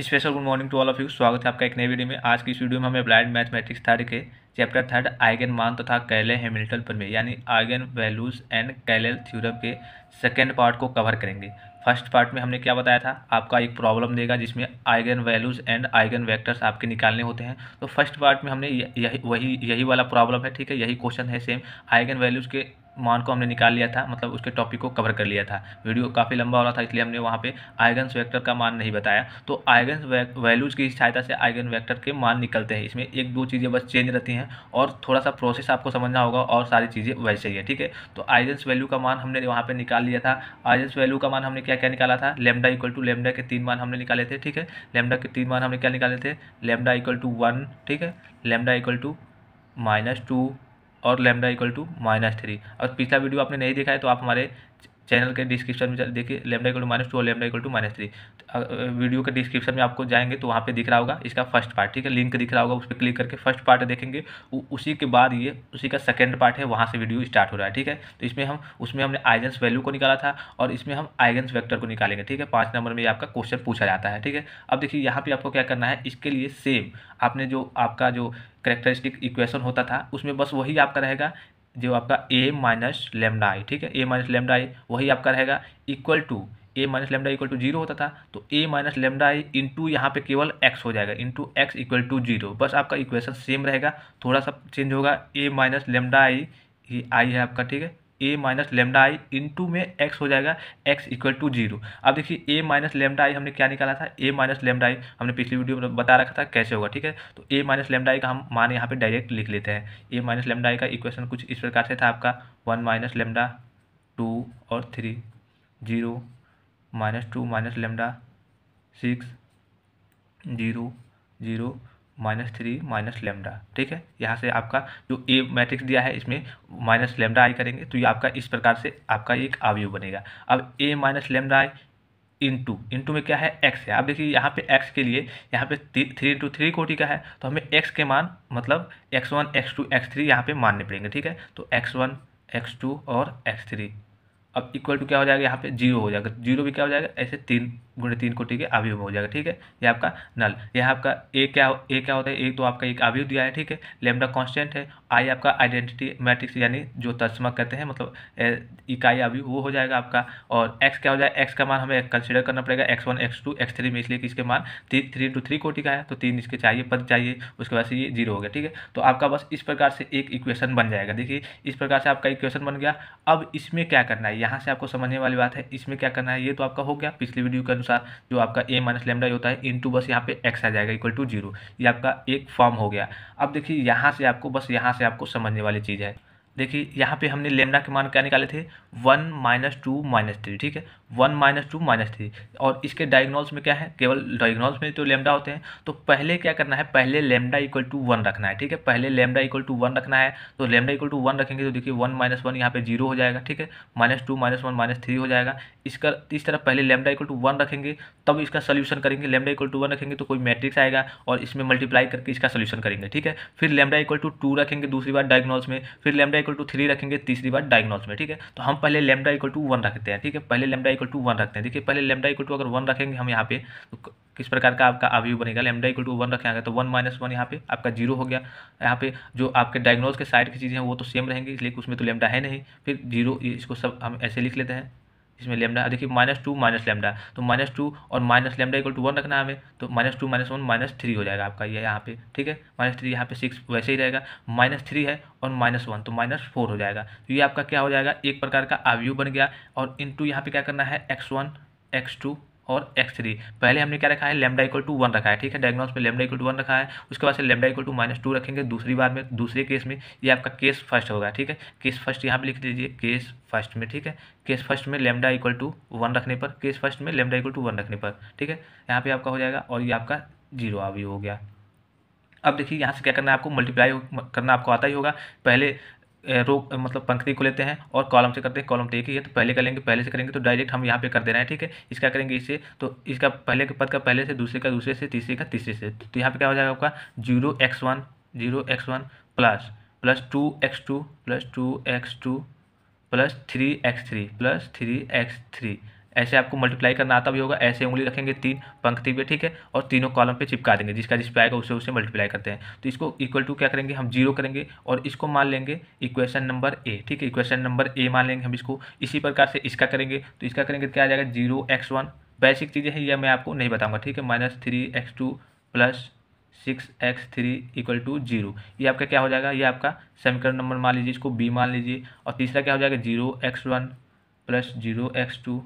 special good morning to all of you स्वागत है आपका एक नए वीडियो में आज की इस वीडियो में हमें ब्लाइंड मैथमेटिक्स थर्ड के चैप्टर थर्ड आइगन मान तथा तो कैले पर में यानी eigen values and Cayley theorem के सेकेंड पार्ट को कवर करेंगे फर्स्ट पार्ट में हमने क्या बताया था आपका एक प्रॉब्लम देगा जिसमें eigen values and eigen vectors आपके निकालने होते हैं तो फर्स्ट पार्ट में हमने यही वही यही वाला प्रॉब्लम है ठीक है यही क्वेश्चन है सेम आइगन वैल्यूज के मान को हमने निकाल लिया था मतलब उसके टॉपिक को कवर कर लिया था वीडियो काफ़ी लंबा हो रहा था इसलिए हमने वहाँ पे आइगन वेक्टर का मान नहीं बताया तो आइगन वैल्यूज़ की सहायता से आइगन वेक्टर के मान निकलते हैं इसमें एक दो चीज़ें बस चेंज रहती हैं और थोड़ा सा प्रोसेस आपको समझना होगा और सारी चीज़ें वैसे ही है ठीक है तो आइगन वैल्यू का मान हमने वहाँ पर निकाल लिया था आइगन वैल्यू का मान हमने क्या क्या निकाला था लेमडा इक्वल टू लेमडा के तीन मान हमने निकाले थे ठीक है लेमडा के तीन मान हमने क्या निकाले थे लेमडा इक्वल टू वन ठीक है lambda equal to minus two और lambda equal to minus three और पिछला वीडियो आपने नहीं देखा है तो आप हमारे चैनल के डिस्क्रिप्शन में देखिए लेमडा इक्वल माइनस टू और lambda equal to minus three video के डिस्क्रिप्शन में आपको जाएंगे तो वहाँ पे दिख रहा होगा इसका फर्स्ट पार्ट ठीक है लिंक दिख रहा होगा उस पर क्लिक करके फर्स्ट पार्ट देखेंगे उसी के बाद ये उसी का सेकेंड पार्ट है वहाँ से वीडियो स्टार्ट हो रहा है ठीक है तो इसमें हम उसमें हमने आइजेंस वैल्यू को निकाला था और इसमें हम आइजेंस वैक्टर को निकालेंगे ठीक है पाँच नंबर में आपका क्वेश्चन पूछा जाता है ठीक है अब देखिए यहाँ पर आपको क्या करना है इसके लिए सेम आपने जो आपका जो करेक्टरिस्टिक इक्वेशन होता था उसमें बस वही आपका रहेगा जो आपका ए माइनस लेमडा आई ठीक है ए माइनस लेमडा आई वही आपका रहेगा equal to A minus lambda equal to zero होता था तो A minus lambda I into यहाँ पर केवल एक्स हो जाएगा into X equal to zero बस आपका इक्वेशन सेम रहेगा थोड़ा सा चेंज होगा ए माइनस लेमडा आई ये आई है आपका ठीक है A minus lambda I into में एक्स हो जाएगा एक्स इक्वल टू जीरो अब देखिए ए माइनस लेमडा आई हमने क्या निकाला था ए माइनस लेमडा आई हमने पिछली वीडियो में बता रखा था कैसे होगा ठीक है तो ए माइनस लेमडा आई का हम मान यहाँ पर डायरेक्ट लिख लेते हैं ए माइनस लेमडा आई का इक्वेशन कुछ इस प्रकार से था आपका वन माइनस लेमडा टू और three zero minus two minus lambda six zero zero minus three minus lambda ठीक है यहाँ से आपका जो ए मैट्रिक्स दिया है इसमें माइनस लेमडा आई करेंगे तो ये आपका इस प्रकार से आपका एक आवयु बनेगा अब A minus lambda I into into में क्या है एक्स है आप देखिए यहाँ पे एक्स के लिए यहाँ पे थ्री इंटू थ्री कोटि का है तो हमें एक्स के मान मतलब X one x two x three यहाँ पर मानने पड़ेंगे ठीक है तो एक्स वन एक्स टू और एक्स थ्री अब इक्वल टू क्या हो जाएगा यहाँ पे जीरो हो जाएगा जीरो भी क्या हो जाएगा ऐसे तीन गुणे तीन कोटि के अवयव हो जाएगा ठीक है ये आपका नल यह आपका ए क्या ए क्या होता है ए तो आपका एक अवयव दिया है ठीक है लेमडा कॉन्स्टेंट है आई आपका आइडेंटिटी मैट्रिक्स यानी जो तस्मा कहते हैं मतलब इकाई अवयव वो हो जाएगा आपका और एक्स क्या हो जाए एक्स का मान हमें कंसिडर करना पड़ेगा X one x two x three में इसलिए कि इसके मान थ्री इंटू थ्री कोटि का है तो तीन इसके चाहिए पद चाहिए उसके बाद से ये जीरो हो गया ठीक है तो आपका बस इस प्रकार से एक इक्वेशन बन जाएगा देखिए इस प्रकार से आपका इक्वेशन बन गया अब इसमें क्या करना है यहाँ से आपको समझने वाली बात है इसमें क्या करना है ये तो आपका हो गया पिछली वीडियो का अनुसार जो आपका ए माइनस लेमडा होता है इन टू बस यहाँ पे एक्स आ जाएगा इक्वल टू जीरो ये आपका एक फॉर्म हो गया अब देखिए यहाँ से आपको बस यहाँ से आपको समझने वाली चीज़ है देखिए यहाँ पे हमने लेमडा के मान क्या निकाले थे one minus two minus three ठीक है one minus two minus three और इसके डायग्नोल्स में क्या है केवल डायग्नोल्स में तो लेमडा होते हैं तो पहले क्या करना है पहले लेमडा इक्वल टू वन रखना है ठीक है पहले लेमडा इक्वल टू वन रखना है तो लेमडा इक्वल टू वन रखेंगे तो देखिए वन माइनस वन यहाँ पे जीरो हो जाएगा ठीक है minus two minus one minus three हो जाएगा इसका इस तरह पहले लेमडा इक्वल टू वन रखेंगे तब इसका सोल्यूशन करेंगे लेमडा इक्वल टू वन रखेंगे तो कोई मैट्रिक्स आएगा और इसमें मल्टीप्लाई करके इसका सोल्यूशन करेंगे ठीक है फिर लेमडा इक्वल टू टू रखेंगे दूसरी बार डायग्नोल्स में फिर लेमडा इक्वल टू थ्री रखेंगे तीसरी बार डायग्नोल्स में ठीक है तो हम पहले लेमडा इक्वल टू वन रखते हैं ठीक है पहले लेमडा इक्वल टू वन रखते हैं देखिए पहले लेमडा इक्वल टू अगर वन रखेंगे हम यहाँ पे तो किस प्रकार का आपका अवयव बनेगा लेमडा इक्वल टू वन रखेंगे तो वन माइनस वन यहाँ पे आपका जीरो हो गया यहाँ पे जो आपके डायग्नोज के साइड की चीज़ें हैं वो तो सेम रहेंगी लेकिन उसमें तो लेमडा है नहीं फिर जीरो इसको सब हम ऐसे लिख लेते हैं इसमें लेमडा देखिए माइनस टू माइनस लेमडा तो माइनस टू और minus lambda equal to one रखना हमें तो minus two minus one minus three हो जाएगा आपका ये यह यहाँ पे ठीक है माइनस थ्री यहाँ पे सिक्स वैसे ही रहेगा माइनस थ्री है और माइनस वन तो माइनस फोर हो जाएगा तो ये आपका क्या हो जाएगा एक प्रकार का आवयू बन गया और इन टू यहाँ पर क्या करना है एक्स वन एक्स टू और एक्स थ्री पहले हमने क्या रखा है लेमडा इक्वल टू वन रखा है ठीक है डायग्नोस में लेमडा इक्वल टू वन रखा है उसके बाद से lambda equal to minus two रखेंगे दूसरी बार में दूसरे केस में ये आपका केस फर्स्ट होगा ठीक है केस फर्स्ट यहाँ पे लिख दीजिए केस फर्स्ट में ठीक है केस फर्स्ट में लेमडा इक्वल टू वन रखने पर केस फर्स्ट में लेमडा इक्वल टू वन रखने पर ठीक है यहाँ पे आपका हो जाएगा और ये आपका जीरो अभी हो गया अब देखिए यहाँ से क्या करना है आपको मल्टीप्लाई करना आपको आता ही होगा पहले रो मतलब पंक्ति को लेते हैं और कॉलम से करते हैं कॉलम टेक ही है तो पहले करेंगे पहले से करेंगे तो डायरेक्ट हम यहाँ पे कर दे रहे हैं ठीक है इसका करेंगे इसे तो इसका पहले के पद का पहले से दूसरे का दूसरे से तीसरे का तीसरे से तो यहाँ पे क्या हो जाएगा आपका zero x one zero x one plus plus two x two plus two x two plus three x three plus three x three ऐसे आपको मल्टीप्लाई करना आता भी होगा ऐसे उंगली रखेंगे तीन पंक्ति पे ठीक है और तीनों कॉलम पे चिपका देंगे जिसका जिस पे आएगा उसे उसे मल्टीप्लाई करते हैं तो इसको इक्वल टू क्या करेंगे हम जीरो करेंगे और इसको मान लेंगे इक्वेशन नंबर ए ठीक है इक्वेशन नंबर ए मान लेंगे हम इसको इसी प्रकार से इसका करेंगे तो इसका करेंगे तो क्या आ जाएगा जीरो एक्स वन बेसिक चीज़ें हैं यह मैं आपको नहीं बताऊँगा ठीक है minus three X two plus six x three equal to zero ये आपका क्या हो जाएगा ये आपका समीकरण नंबर मान लीजिए इसको बी मान लीजिए और तीसरा क्या हो जाएगा zero x one plus zero x two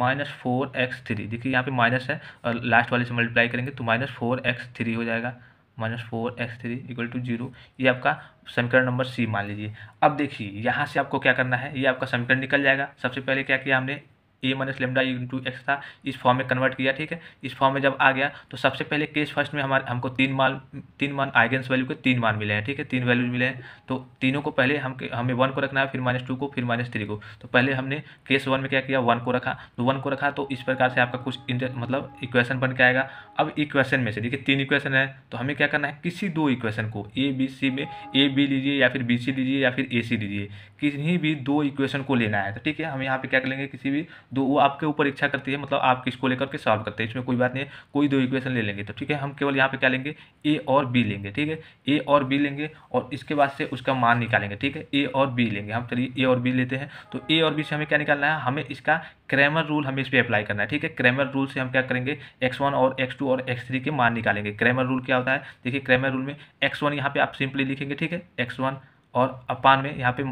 minus four X three देखिए यहाँ पे माइनस है और लास्ट वाले से मल्टीप्लाई करेंगे तो माइनस फोर एक्स थ्री हो जाएगा minus four X three equal to zero ये आपका समीकरण नंबर सी मान लीजिए अब देखिए यहाँ से आपको क्या करना है ये आपका समीकरण निकल जाएगा सबसे पहले क्या किया हमने A minus lambda into X था इस फॉर्म में कन्वर्ट किया ठीक है इस फॉर्म में जब आ गया तो सबसे पहले केस फर्स्ट में हमारे हमको तीन मान तीन मान आइगेंस वैल्यू के तीन मान मिले हैं ठीक है तीन वैल्यूज मिले हैं तो तीनों को पहले हम हमें वन को रखना है फिर माइनस टू को फिर माइनस थ्री को तो पहले हमने केस वन में क्या किया वन को रखा तो वन को रखा तो इस प्रकार से आपका कुछ मतलब इक्वेशन बन के आएगा अब इक्वेशन में से देखिए तीन इक्वेशन है तो हमें क्या करना है किसी दो इक्वेशन को ए बी सी में ए बी लीजिए या फिर बी सी लीजिए या फिर ए सी लीजिए किसी भी दो इक्वेशन को लेना है तो ठीक है हम यहाँ पे क्या करेंगे किसी भी दो तो वो आपके ऊपर इच्छा करती है मतलब आप किसको लेकर के सॉल्व करते हैं इसमें कोई बात नहीं है कोई दो इक्वेशन ले लेंगे तो ठीक है हम केवल यहाँ पे क्या लेंगे ए और बी लेंगे ठीक है ए और बी लेंगे और इसके बाद से उसका मान निकालेंगे ठीक है ए और बी लेंगे हम चलिए ए और बी लेते हैं तो ए और बी से हमें क्या निकालना है हमें इसका क्रैमर रूल हमें इस पर अप्लाई करना है ठीक है क्रैमर रूल से हम क्या करेंगे एक्स वन और एक्स टू और एक्स थ्री के मान निकालेंगे क्रैमर रूल क्या होता है देखिए क्रैमर रूल में एक्स वन यहाँ पे आप सिंपली लिखेंगे ठीक है एक्स वन और अपान में यहाँ पे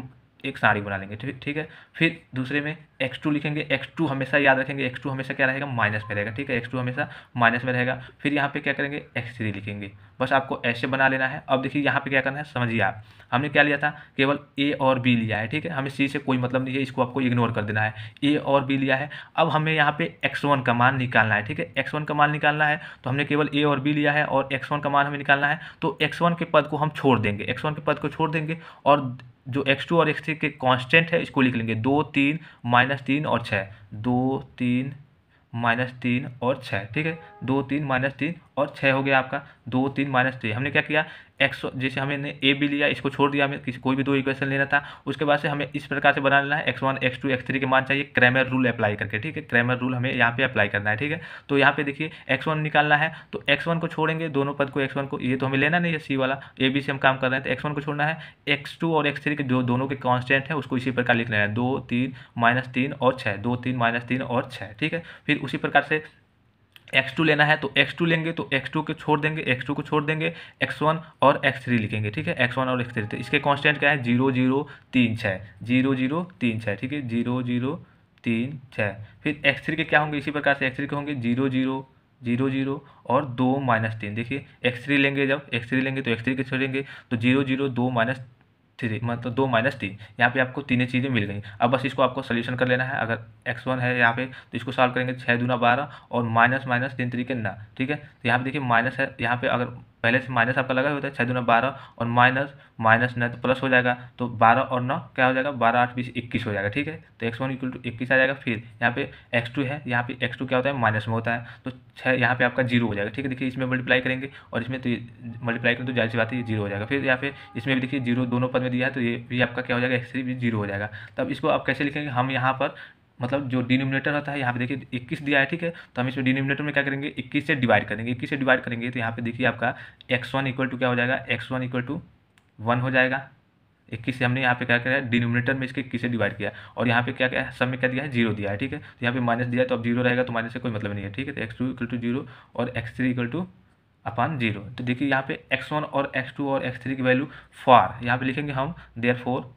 एक साड़ी बना लेंगे ठीक ठीक है फिर दूसरे में एक्स टू लिखेंगे एक्स टू हमेशा याद रखेंगे एक्स टू हमेशा क्या रहेगा माइनस में रहेगा ठीक है एक्स टू हमेशा माइनस में रहेगा फिर यहाँ पे क्या करेंगे एक्स थ्री लिखेंगे बस आपको ऐसे बना लेना है अब देखिए यहाँ पे क्या करना है समझिए आप हमने क्या लिया था केवल ए और बी लिया है ठीक है हमें सी से कोई मतलब नहीं है इसको आपको इग्नोर कर देना है ए और बी लिया है अब हमें यहाँ पे एक्स वन का मान निकालना है ठीक है एक्स वन का मान निकालना है तो हमने केवल ए और बी लिया है और एक्स वन का मान हमें निकालना है तो एक्स वन के पद को हम छोड़ देंगे एक्स वन के पद को छोड़ देंगे और जो एक्स टू और एक्स थ्री के कांस्टेंट है इसको लिख लेंगे दो तीन माइनस तीन और छः दो तीन माइनस तीन और छः ठीक है दो तीन माइनस तीन और छः हो गया आपका दो तीन माइनस तीन हमने क्या किया एक्स जैसे हमें ए भी लिया इसको छोड़ दिया हमें किसी कोई भी दो इक्वेशन लेना था उसके बाद से हमें इस प्रकार से बना लेना है x one x two x three के मान चाहिए क्रेमर रूल अप्लाई करके ठीक है क्रेमर रूल हमें यहाँ पे अप्लाई करना है ठीक है तो यहाँ पे देखिए एक्स वन निकालना है तो एक्स वन को छोड़ेंगे दोनों पद को एक्स वन को ये तो हमें लेना नहीं है सी वाला ए बी से हम काम कर रहे हैं तो एक्स वन को छोड़ना है एक्स टू और एक्स थ्री के जो दोनों के कॉन्स्टेंट है उसको इसी प्रकार लिख लेना है दो तीन माइनस तीन और छः दो तीन माइनस तीन और छः ठीक है फिर उसी प्रकार से x2 लेना है तो x2 लेंगे तो x2 को छोड़ देंगे x2 को छोड़ देंगे x1 और x3 लिखेंगे ठीक है x1 और x3 तो इसके कांस्टेंट क्या है जीरो जीरो तीन छः जीरो जीरो तीन छः ठीक है जीरो जीरो तीन छः फिर x3 के क्या होंगे इसी प्रकार से x3 के होंगे जीरो जीरो जीरो जीरो और दो माइनस तीन देखिए एक्स थ्री लेंगे जब एक्स थ्री लेंगे तो एक्स थ्री के छोड़ेंगे तो जीरो जीरो दो माइनस थ्री मतलब दो माइनस तीन यहाँ पे आपको तीनों चीज़ें मिल गई अब बस इसको आपको सोल्यूशन कर लेना है अगर एक्स वन है यहाँ पे तो इसको सॉल्व करेंगे छः दूना बारह और माइनस माइनस तीन तरीके ना ठीक है तो यहाँ पे देखिए माइनस है यहाँ पे अगर पहले से माइनस आपका लगा हुआ था छः दुना बारह और माइनस माइनस न तो प्लस हो जाएगा तो बारह और नौ क्या हो जाएगा बारह आठ बीस इक्कीस हो जाएगा ठीक है तो एक्स वन इक्वल टू इक्कीस आ जाएगा फिर यहाँ पे एक्स टू है यहाँ पे एक्स टू क्या होता है माइनस में होता है तो छः यहाँ पे आपका जीरो हो जाएगा ठीक है देखिए इसमें मल्टीप्लाई करेंगे और इसमें तो मल्टीप्लाई करें तो जाहिर सी बात है ये जीरो हो जाएगा फिर यहाँ पे इसमें भी देखिए जीरो दोनों पद में दिया है तो ये भी आपका क्या हो जाएगा एक्स थ्री भी जीरो हो जाएगा तब इसको आप कैसे लिखेंगे हम यहाँ पर मतलब जो डिनोमिनेटर होता है यहाँ पे देखिए इक्कीस दिया है ठीक है तो हम इसमें डिनोमिनेटर में क्या करेंगे इक्कीस से डिवाइड करेंगे इक्कीस से डिवाइड करेंगे तो यहाँ पे देखिए आपका एक्स वन इक्वल टू क्या हो जाएगा X one equal to one हो जाएगा इक्कीस से हमने यहाँ पे क्या किया डिनोमिनेटर में इसके इक्कीस से डिवाइड किया और यहाँ पे क्या क्या है सब में क्या दिया है जीरो दिया है ठीक है तो यहाँ पे माइनस दिया तो अब जीरो रहेगा तो माइनस से कोई मतलब नहीं है ठीक है तो X two equal to zero और एक्स थ्री इक्वल टू अपान जीरो तो देखिए यहाँ पे एक्स वन और एक्स टू और एक्स थ्री की वैल्यू फॉर यहाँ पे लिखेंगे हम therefore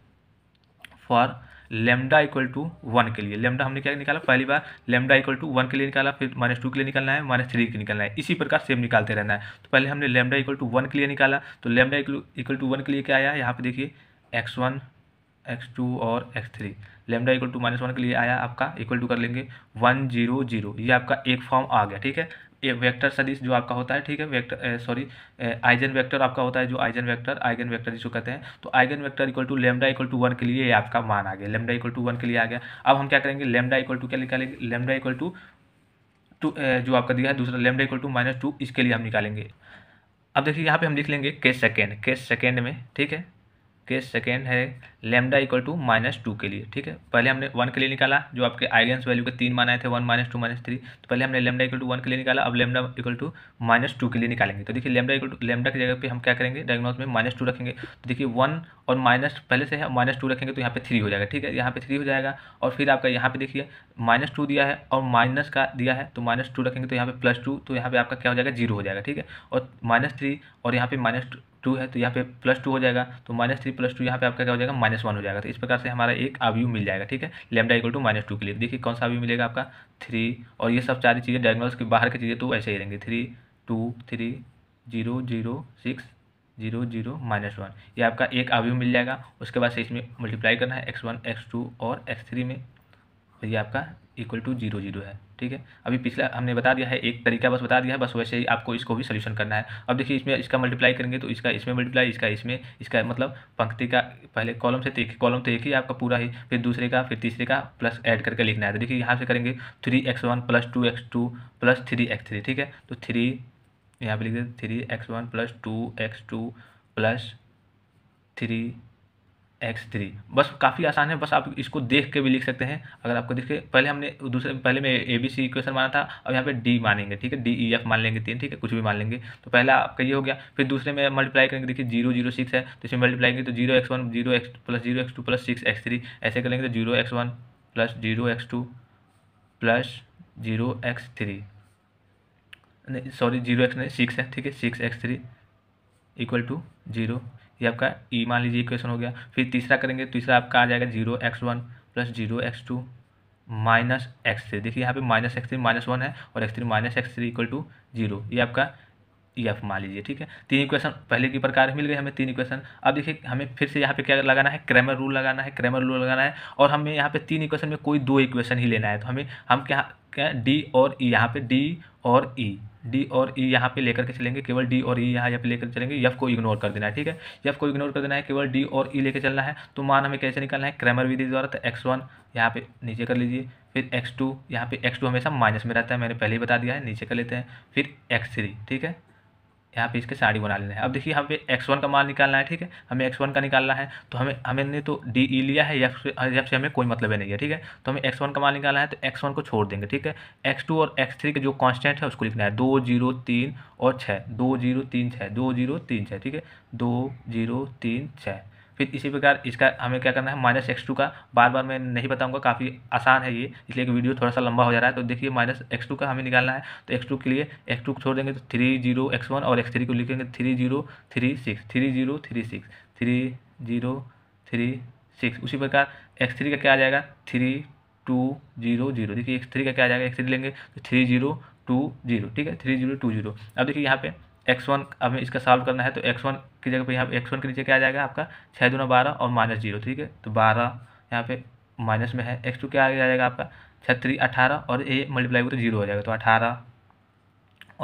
for lambda equal to one के लिए लेमडा हमने क्या निकाला पहली बार लेमडा इक्वल टू वन के लिए निकाला फिर माइनस टू के लिए निकालना है माइनस थ्री के लिए निकालना है इसी प्रकार सेम निकालते रहना है तो पहले हमने लेमडा इक्वल टू वन के लिए निकाला तो लेमडा इक्वल टू वन के लिए क्या आया यहाँ पर देखिए एक्स वन एक्स टू और x three lambda equal to minus one के लिए आया आपका इक्वल टू कर लेंगे वन जीरो जीरो ये आपका एक फॉर्म आ गया ठीक है ये वेक्टर सदिश जो आपका होता है ठीक है वेक्टर सॉरी आइजन वेक्टर आपका होता है जो आइजन वेक्टर आइगन वेक्टर जिसको कहते हैं तो eigen vector equal to lambda equal to one के लिए ये आपका मान आ गया लेमडा इक्वल टू वन के लिए आ गया अब हम क्या करेंगे लेमडा इक्वल टू क्या निकालेंगे लेमडा इक्वल टू टू जो आपका दिया है दूसरा lambda equal to minus two इसके लिए हम निकालेंगे अब देखिए यहाँ पे हम लिख लेंगे के सेकेंड केस सेकेंड में ठीक है केस सेकेंड है lambda equal to minus two के लिए ठीक है पहले हमने वन के लिए निकाला जो आपके आइगेंस वैल्यू के तीन मान आए थे one minus two minus three तो पहले हमने लेमडा इक्वल टू वन के लिए निकाला अब lambda equal to minus two के लिए निकालेंगे तो देखिए लेमडा इक्वल टू लेमडा की जगह पे हम क्या करेंगे डायग्नोस में माइनस टू रखेंगे तो देखिए वन और माइनस पहले से है माइनस टू रखेंगे तो यहाँ पे थ्री हो जाएगा ठीक है यहाँ पे थ्री हो जाएगा और फिर आपका यहाँ पे देखिए माइनस टू दिया है और माइनस का दिया है तो माइनस टू रखेंगे तो यहाँ पे प्लस टू तो यहाँ पे आपका क्या हो जाएगा जीरो हो जाएगा ठीक है और माइनस थ्री और यहाँ पे माइनस टू है तो यहाँ पे प्लस टू हो जाएगा तो माइनस थ्री प्लस टू यहाँ पे आपका क्या हो जाएगा माइनस वन हो जाएगा तो इस प्रकार से हमारा एक आव्यू मिल जाएगा ठीक है lambda equal to minus two के लिए देखिए कौन सा आव्यू मिलेगा आपका थ्री और ये सब सारी चीज़ें डायग्नोस के बाहर की चीज़ें तो ऐसे ही रहेंगे three two three zero zero six zero zero minus one ये आपका एक आव्यू मिल जाएगा उसके बाद से इसमें मल्टीप्लाई करना है एक्स वन एक्स टू और एक्स थ्री में और ये आपका इक्वल टू जीरो जीरो है ठीक है अभी पिछला हमने बता दिया है एक तरीका बस बता दिया है बस वैसे ही आपको इसको भी सोल्यूशन करना है अब देखिए इसमें इसका मल्टीप्लाई करेंगे तो इसका इसमें मल्टीप्लाई इसका इसमें इसका मतलब पंक्ति का पहले कॉलम से तो एक कॉलम तो एक ही आपका पूरा ही फिर दूसरे का फिर तीसरे का प्लस एड करके लिखना है तो देखिए यहाँ से करेंगे three X one plus two x two plus three x three ठीक है तो थ्री यहाँ पर लिख देते three X one plus two x two plus three x three बस काफ़ी आसान है बस आप इसको देख के भी लिख सकते हैं अगर आपको देखिए पहले हमने दूसरे पहले में ए बी सी इक्वेशन माना था अब यहाँ पे डी मानेंगे ठीक है डी ई एफ मान लेंगे तीन ठीक है कुछ भी मान लेंगे तो पहला आपका ये हो गया फिर दूसरे में मल्टीप्लाई करेंगे देखिए जीरो जीरो सिक्स है तो इसमें मल्टीप्लाई करेंगे तो zero x one zero X plus zero x two plus six x three ऐसे करेंगे तो zero x one plus zero x two plus zero x three नहीं सॉरी जीरो एक्स नहीं सिक्स है ठीक है six x three equal to zero ये आपका ई e मान लीजिए इक्वेशन हो गया फिर तीसरा करेंगे तीसरा आपका आ जाएगा zero x one plus zero x two minus X three देखिए यहाँ पे minus X three minus one है और x three minus X three equal to zero ये आपका ई e एफ मान लीजिए ठीक है तीन इक्वेशन पहले की प्रकार मिल गए हमें तीन इक्वेशन अब देखिए हमें फिर से यहाँ पे क्या लगाना है क्रेमर रूल लगाना है क्रेमर रूल लगाना है और हमें यहाँ पे तीन इक्वेशन में कोई दो इक्वेशन ही लेना है तो हमें हम क्या क्या डी और ई e, यहाँ पे डी और ई डी और ई e यहाँ पे लेकर के चलेंगे केवल डी और ई e यहाँ यहाँ पे लेकर चलेंगे यफ को इग्नोर कर देना है ठीक है यफ को इग्नोर कर देना है केवल डी और ई e लेकर चलना है तो मान हमें कैसे निकालना है क्रैमर विधि द्वारा तो एक्स वन यहाँ पे नीचे कर लीजिए फिर एक्स टू यहाँ पे एक्स टू हमेशा माइनस में रहता है मैंने पहले ही बता दिया है नीचे कर लेते हैं फिर एक्स थ्री ठीक है यहाँ पे इसके साड़ी बना लेना है अब देखिए हम पे एक्स वन का माल निकालना है ठीक है हमें एक्स वन का निकालना है तो हमें हमने तो डी ई e लिया है एफ से हमें कोई मतलब है नहीं है ठीक है तो हमें एक्स वन का माल निकालना है तो एक्स वन को छोड़ देंगे ठीक है एक्स टू और एक्स थ्री के जो कॉन्स्टेंट है उसको लिखना है दो जीरो तीन और छः दो जीरो तीन छः दो जीरो तीन छः ठीक है दो जीरो तीन छः फिर इसी प्रकार इसका हमें क्या करना है माइनस एक्स टू का बार बार मैं नहीं बताऊंगा काफ़ी आसान है ये इसलिए कि वीडियो थोड़ा सा लंबा हो जा रहा है तो देखिए माइनस एक्स टू का हमें निकालना है तो एक्स टू के लिए एक्स टू छोड़ देंगे तो थ्री जीरो एक्स वन और एक्स थ्री को लिखेंगे three zero three six three zero three six three zero three six उसी प्रकार एक्स थ्री का क्या आ जाएगा थ्री टू जीरो जीरो देखिए एक्स थ्री का क्या आ जाएगा एक्स थ्री लेंगे तो थ्री जीरो टू जीरो ठीक है थ्री जीरो टू जीरो अब देखिए यहाँ पर एक्स वन अब इसका सॉल्व करना है तो एक्स वन की जगह पे यहाँ पे एक्स वन के नीचे क्या आ जाएगा आपका छः दोनों बारह और माइनस जीरो ठीक है तो बारह यहाँ पे माइनस में है एक्स टू क्या आ जाएगा आपका छत्री अठारह और ए मल्टीप्लाई को तो जीरो हो जाएगा तो अठारह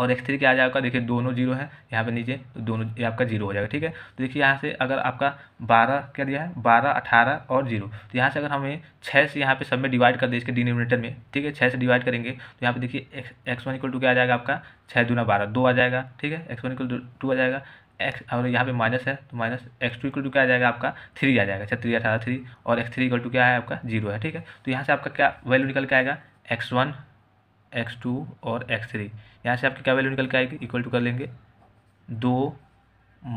और एक्स थ्री क्या आ जाएगा आपका देखिए दोनों जीरो है यहाँ पे नीचे तो दोनों ये आपका जीरो हो जाएगा ठीक है तो देखिए यहाँ से अगर आपका बारह क्या दिया है बारह अठारह और जीरो तो यहाँ से अगर हमें छः से यहाँ पे सब में डिवाइड कर दें इसके डिनोमिनेटर में ठीक है छः से डिवाइड करेंगे तो यहाँ पे देखिए X X one equal to क्या आ जाएगा आपका छः दूना बारह दो आ जाएगा ठीक है एक्स वन इक्वल टू आ जाएगा एक्स और यहाँ पे माइनस है तो minus x two equal to क्या आ जाएगा आपका थ्री आ जाएगा छत्तीस अठारह थ्री और एक्स थ्री इक्वल टू क्या है आपका जीरो है ठीक है तो यहाँ से आपका क्या वैल्यू निकल के आएगा एक्स वन एक्स टू और एक्स थ्री यहाँ से आपकी क्या वैल्यू निकल के आएगी इक्वल टू कर लेंगे दो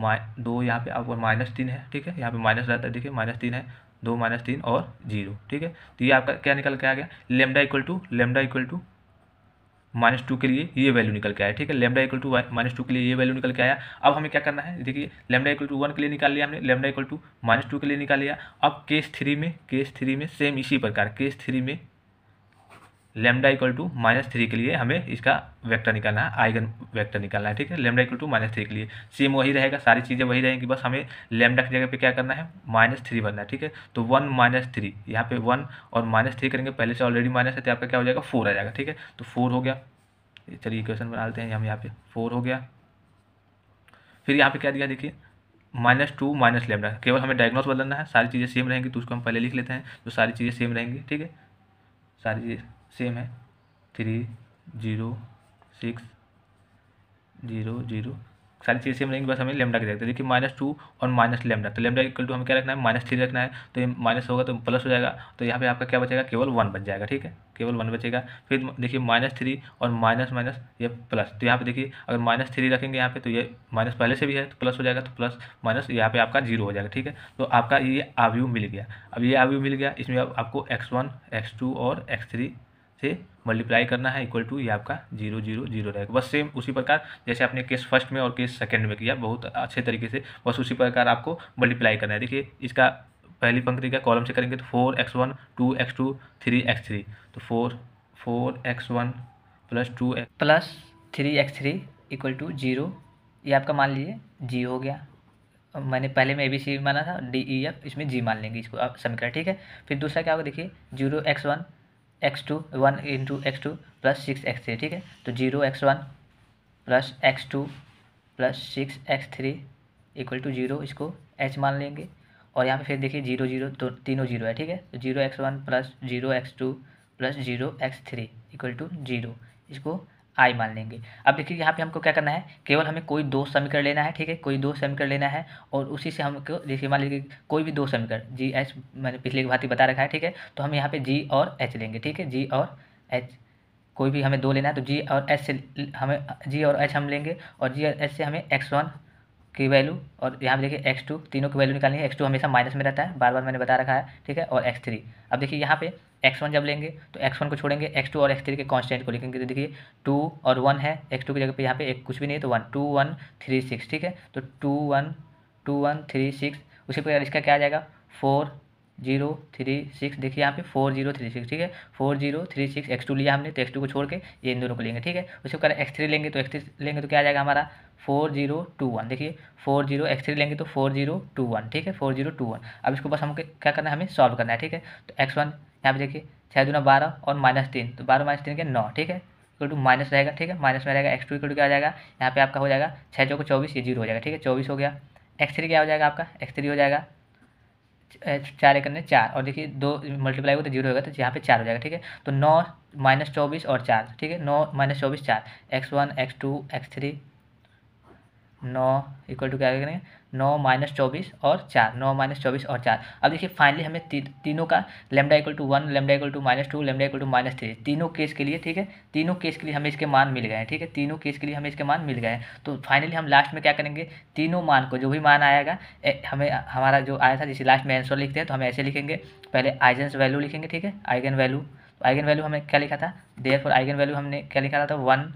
माइ दो यहाँ पे आपको माइनस तीन है ठीक है यहाँ पे माइनस रहता है देखिए माइनस तीन है दो माइनस तीन और जीरो ठीक है तो ये आपका क्या निकल के आ गया lambda equal to lambda equal to minus two के लिए ये वैल्यू निकल के आया ठीक है lambda equal to minus two के लिए ये वैल्यू निकल के आया अब हमें क्या करना है देखिए लेमडा इक्वल टू वन के लिए निकाल लिया हमने lambda equal to minus two के लिए निकाल लिया अब केस थ्री में केस थ्री में सेम इसी प्रकार केस थ्री में lambda equal to minus three के लिए हमें इसका वेक्टर निकालना है आइगन वेक्टर निकालना है ठीक है lambda equal to minus three के लिए सेम वही रहेगा सारी चीज़ें वही रहेंगी बस हमें लेमडा की जगह पे क्या करना है माइनस थ्री बनना है ठीक है तो वन माइनस थ्री यहाँ पे वन और माइनस थ्री करेंगे पहले से ऑलरेडी माइनस है तो आपका क्या हो जाएगा फोर आ जाएगा ठीक है तो फोर हो गया चलिए इक्वेशन बना लेते हैं हम यहाँ पे फोर हो गया फिर यहाँ पे क्या दिया देखिए माइनस टू माइनस लेमडा केवल हमें डायग्नोस बदलना है सारी चीज़ें सेम रहेंगी तो उसको हम पहले लिख लेते हैं तो सारी चीज़ें सेम रहेंगी ठीक है सारी चीज़ें सेम है three zero six zero zero सारी चीज़ें सेम रहेंगी बस हमें लेमडा के देखते हैं देखिए माइनस टू और माइनस लेमडा तो लेमडा इक्वल टू हमें क्या रखना है माइनस थ्री रखना है तो ये माइनस होगा तो प्लस हो जाएगा तो यहाँ पे आपका क्या बचेगा केवल वन बच जाएगा ठीक है केवल वन बचेगा फिर देखिए माइनस थ्री और माइनस माइनस ये प्लस तो यहाँ पर देखिए अगर माइनस थ्री रखेंगे यहाँ पे तो ये माइनस पहले से भी है तो प्लस हो जाएगा तो प्लस माइनस यहाँ पर आपका जीरो हो जाएगा ठीक है तो आपका ये आव्यू मिल गया अब ये आव्यू मिल गया इसमें आपको एक्स वन एक्स टू और एक्स थ्री से मल्टीप्लाई करना है इक्वल टू ये आपका जीरो जीरो जीरो रहेगा बस सेम उसी प्रकार जैसे आपने केस फर्स्ट में और केस सेकंड में किया बहुत अच्छे तरीके से बस उसी प्रकार आपको मल्टीप्लाई करना है देखिए इसका पहली पंक्ति का कॉलम से करेंगे तो four x one two x two three x three तो four four x one plus two x plus three x three equal to zero ये आपका मान लीजिए जी हो गया मैंने पहले में ए बी सी माना था डी ई एफ इसमें जी मान लेंगे इसको आप समीकरण ठीक है फिर दूसरा क्या होगा देखिए zero x one x two one into x two plus six x three ठीक है तो zero x one plus x two plus six x three equal to zero इसको एच मान लेंगे और यहाँ पे फिर देखिए जीरो जीरो तो तीनों जीरो है ठीक है तो zero x one plus zero x two plus zero x three equal to zero इसको आई मान लेंगे अब देखिए यहाँ पे हमको क्या करना है केवल हमें कोई दो समीकरण लेना है ठीक है कोई दो समीकरण लेना है और उसी से हमको जैसे मान लीजिए कोई भी दो समीकरण जी एच मैंने पिछले की भांति बता रखा है ठीक है तो हम यहाँ पे जी और एच लेंगे ठीक है जी और एच कोई भी हमें दो लेना है तो जी और एच से हमें जी और एच हम लेंगे और जी और एच से हमें एक्स वन की वैल्यू और यहाँ पे देखिए एक्स टू तीनों की वैल्यू निकालनी है एक्स टू हमेशा माइनस में रहता है बार बार मैंने बता रखा है ठीक है और एक्स थ्री अब देखिए यहाँ पर एक्स वन जब लेंगे तो एक्स वन को छोड़ेंगे एक्स टू और एक्स थ्री के कॉन्स्टेंट को लिखेंगे तो देखिए टू और वन है एक्स टू की जगह पे यहाँ पे एक कुछ भी नहीं तो one two one three six ठीक है तो two one two one three six उसी प्रकार इसका क्या आ जाएगा फोर जीरो थ्री सिक्स देखिए यहाँ पे फोर जीरो थ्री सिक्स ठीक है four zero three six x two लिया हमने तो एक्स टू को छोड़ के ये इन दोनों को लेंगे ठीक है उसी प्रकार एक्स थ्री लेंगे तो एक्स थ्री लेंगे तो क्या आ जाएगा हमारा फोर जीरो टू वन देखिए फोर जीरो एक्स थ्री लेंगे तो फोर जीरो टू वन ठीक है फोर जीरो टू वन अब इसको बस हमको क्या करना है हमें सॉल्व करना है ठीक है तो एक्स वन यहाँ पे देखिए छः दुना बारह और माइनस तीन तो बारह माइनस तीन के नौ ठीक है इक्वल टू माइनस रहेगा ठीक है माइनस में रहेगा एक्स टू इक्वल क्या आ जाएगा यहाँ पे आपका हो जाएगा छः चौक चौबीस ये जीरो हो जाएगा ठीक है चौबीस हो गया एक्स थ्री क्या हो जाएगा आपका एक्स थ्री हो जाएगा चार एक चार और देखिए दो मल्टीप्लाई हो तो जीरो होगा तो यहाँ पे चार हो जाएगा ठीक है तो नौ माइनस चौबीस और चार ठीक है नौ माइनस चौबीस चार x one x two x three नौ इक्वल टू क्या करेंगे नौ माइनस चौबीस और चार नौ माइनस चौबीस और चार अब देखिए फाइनली हमें ती, तीनों का lambda equal to one lambda equal to minus two lambda equal to minus three तीनों केस के लिए ठीक है तीनों केस के लिए हमें इसके मान मिल गए हैं ठीक है तीनों केस के लिए हमें इसके मान मिल गए हैं तो फाइनली हम लास्ट में क्या करेंगे तीनों मान को जो भी मान आएगा ए, हमें हमारा जो आया था जिसे लास्ट में आंसर लिखते हैं तो हम ऐसे लिखेंगे पहले आइजेंस वैल्यू लिखेंगे ठीक है आइगन वैल्यू आइगन वैल्यू हमें क्या लिखा था देयर फॉर आइगन वैल्यू हमने क्या लिखा था वन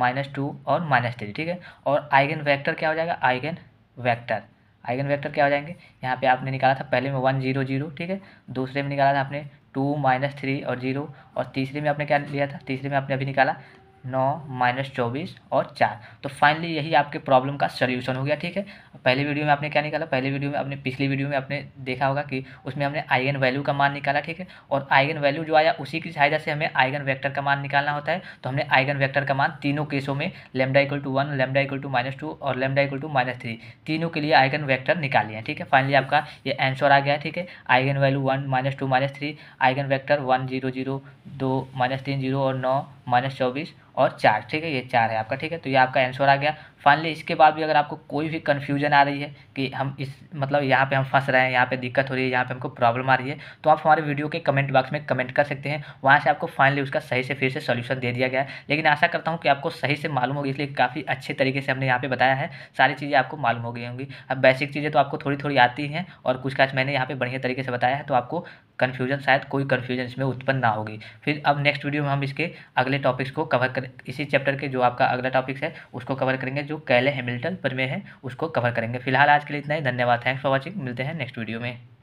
माइनस टू और माइनस थ्री ठीक है और आइगन वैक्टर क्या हो जाएगा आइगन वैक्टर आइगन वैक्टर क्या हो जाएंगे यहाँ पे आपने निकाला था पहले में वन जीरो जीरो ठीक है दूसरे में निकाला था आपने टू माइनस थ्री और जीरो और तीसरे में आपने क्या लिया था तीसरे में आपने अभी निकाला नौ माइनस चौबीस और चार तो फाइनली यही आपके प्रॉब्लम का सोल्यूशन हो गया ठीक है पहले वीडियो में आपने क्या निकाला पहले वीडियो में आपने पिछली वीडियो में आपने देखा होगा कि उसमें हमने आइगन वैल्यू का मान निकाला ठीक है और आइगन वैल्यू जो आया उसी की सहायता से हमें आइगन वैक्टर का मान निकालना होता है तो हमने आइगन वैक्टर का मान तीनों केसों में lambda equal to one lambda equal to minus two और lambda equal to minus three तीनों के लिए आइगन वैक्टर निकाल लिया ठीक है फाइनली आपका ये आंसर आ गया ठीक है eigen value one minus two minus three eigen vector one zero zero दो माइनस तीन जीरो और नौ माइनस चौबीस और चार ठीक है ये चार है आपका ठीक है तो ये आपका आंसर आ गया फाइनली इसके बाद भी अगर आपको कोई भी कन्फ्यूजन आ रही है कि हम इस मतलब यहाँ पे हम फंस रहे हैं यहाँ पे दिक्कत हो रही है यहाँ पे हमको प्रॉब्लम आ रही है तो आप हमारे वीडियो के कमेंट बॉक्स में कमेंट कर सकते हैं वहाँ से आपको फाइनली उसका सही से फिर से सोल्यूशन दे दिया गया है लेकिन आशा करता हूँ कि आपको सही से मालूम होगी इसलिए काफ़ी अच्छे तरीके से हमने यहाँ पर बताया है सारी चीज़ें आपको मालूम हो गई होंगी अब बेसिक चीज़ें तो आपको थोड़ी थोड़ी आती हैं और कुछ काज मैंने यहाँ पर बढ़िया तरीके से बताया है तो आपको कन्फ्यूजन शायद कोई कन्फ्यूजन इसमें उत्पन्न ना होगी फिर अब नेक्स्ट वीडियो में हम इसके अगले टॉपिक्स को कवर करें इसी चैप्टर के जो आपका अगला टॉपिक्स है उसको कवर करेंगे जो जो कैले हैमिल्टन में है उसको कवर करेंगे फिलहाल आज के लिए इतना ही धन्यवाद थैंक्स फॉर वॉचिंग मिलते हैं नेक्स्ट वीडियो में